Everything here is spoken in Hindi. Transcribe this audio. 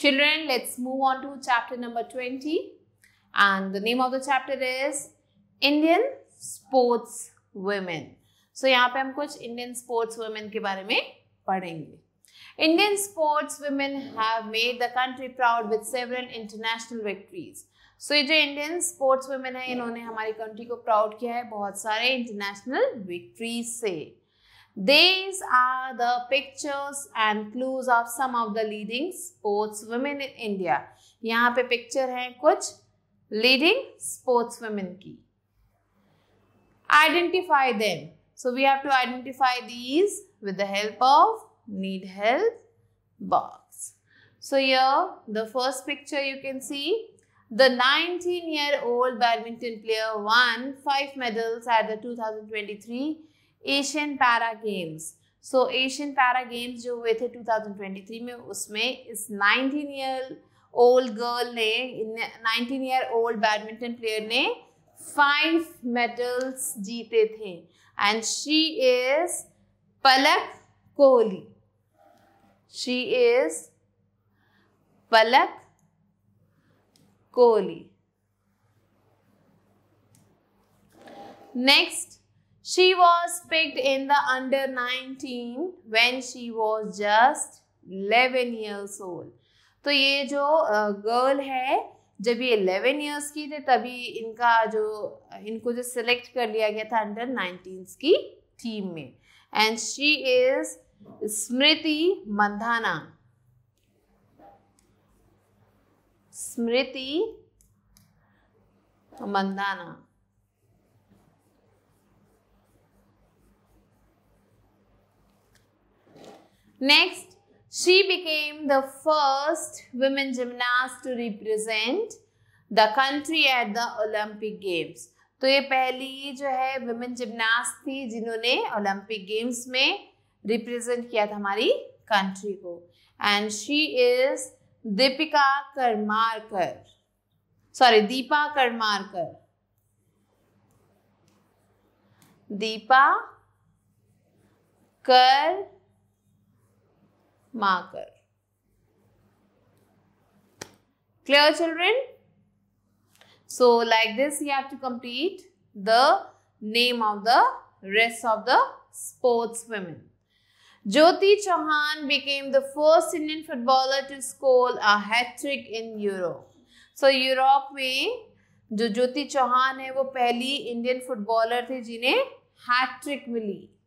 Children, let's move on to chapter number 20. And the name of the chapter is Indian Sports Women. So, here we will Indian Sports Women. Indian Sports Women have made the country proud with several international victories. So, these Indian Sports Women have proud our country with many international victories. Se. These are the pictures and clues of some of the leading sports women in India. यहाँ picture हैं कुछ leading sports women Identify them. So we have to identify these with the help of need help box. So here the first picture you can see the 19 year old badminton player won 5 medals at the 2023 Asian para games so Asian para games जो हुए थे 2023 में उसमें इस 19 ईयर ओल्ड गर्ल ने 19 ईयर ओल्ड बैडमिंटन प्लेयर ने फाइव मेडल्स जीते थे and she is Palak Kohli she is Palak Kohli next She was picked in the under 19 when she was just 11 years old. तो ये जो गर्ल है जब ये 11 इयर्स की थे तभी इनका जो इनको जो सिलेक्ट कर लिया गया था अंडर नाइनटीन की टीम में and she is Smriti Mandhana Smriti Mandhana Next, she became the first women gymnast to represent the country at the Olympic Games. तो ये पहली जो है वुमेन जिम्नास्ट थी जिन्होंने ओलंपिक गेम्स में रिप्रेजेंट किया था हमारी कंट्री को and she is Deepika Karmakar sorry Deepa Karmakar Deepa कर marker. Clear children? So like this you have to complete the name of the rest of the sportswomen. Jyoti Chauhan became the first Indian footballer to score a hat-trick in Europe. So europe Europe में जो ज्योति चौहान है वो पहली इंडियन फुटबॉलर थे जिन्हें हैट्रिक मिली